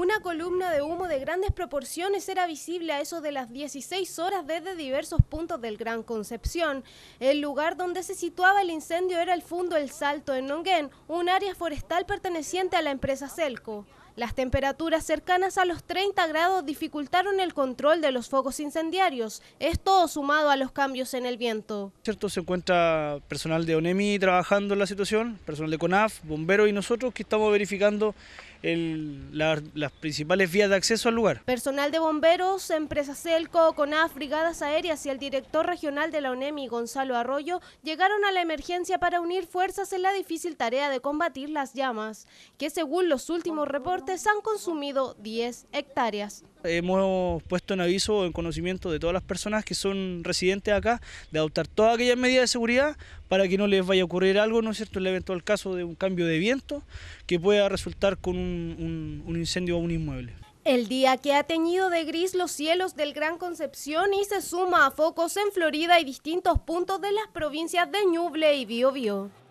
Una columna de humo de grandes proporciones era visible a eso de las 16 horas desde diversos puntos del Gran Concepción. El lugar donde se situaba el incendio era el Fundo El Salto en Nonguén, un área forestal perteneciente a la empresa Celco. Las temperaturas cercanas a los 30 grados dificultaron el control de los focos incendiarios, esto sumado a los cambios en el viento. Cierto, se encuentra personal de ONEMI trabajando en la situación, personal de CONAF, bomberos y nosotros que estamos verificando las principales vías de acceso al lugar. Personal de bomberos, empresas CELCO, CONAF, Brigadas Aéreas y el director regional de la ONEMI, Gonzalo Arroyo, llegaron a la emergencia para unir fuerzas en la difícil tarea de combatir las llamas, que según los últimos reportes han consumido 10 hectáreas. Hemos puesto en aviso, en conocimiento de todas las personas que son residentes acá, de adoptar todas aquellas medidas de seguridad para que no les vaya a ocurrir algo, ¿no es cierto?, en el eventual caso de un cambio de viento que pueda resultar con un, incendio a un inmueble. El día que ha teñido de gris los cielos del Gran Concepción y se suma a focos en Florida y distintos puntos de las provincias de Ñuble y Biobío.